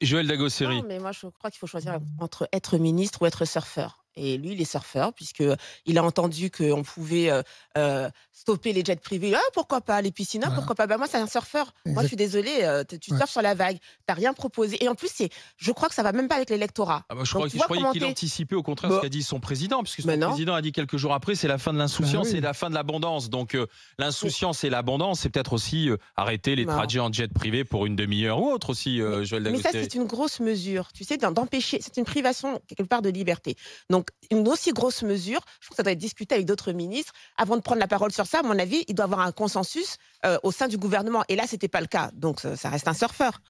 Joël Dagosseri. mais moi, je crois qu'il faut choisir entre être ministre ou être surfeur. Et lui, il est surfeur, puisqu'il euh, a entendu qu'on pouvait euh, euh, stopper les jets privés. Ah, pourquoi pas Les piscines, ah, pourquoi pas bah, Moi, c'est un surfeur. Moi, je suis désolé, tu ouais. surfes sur la vague. tu T'as rien proposé. Et en plus, je crois que ça va même pas avec l'électorat. Ah, bah, je, crois croyais qu'il anticipait au contraire ce bah qu'a dit son président, puisque son président a dit quelques jours après c'est la fin de l'insouciance et la fin de l'abondance. Donc, l'insouciance et l'abondance, c'est peut-être aussi arrêter les trajets en jet privé pour une demi-heure ou autre aussi, Joël Mais ça, c'est une grosse mesure, tu sais, d'empêcher. C'est une privation, quelque part, de liberté. Donc, une aussi grosse mesure, je trouve que ça doit être discuté avec d'autres ministres. Avant de prendre la parole sur ça, à mon avis, il doit y avoir un consensus euh, au sein du gouvernement. Et là, ce n'était pas le cas. Donc, ça reste un surfeur.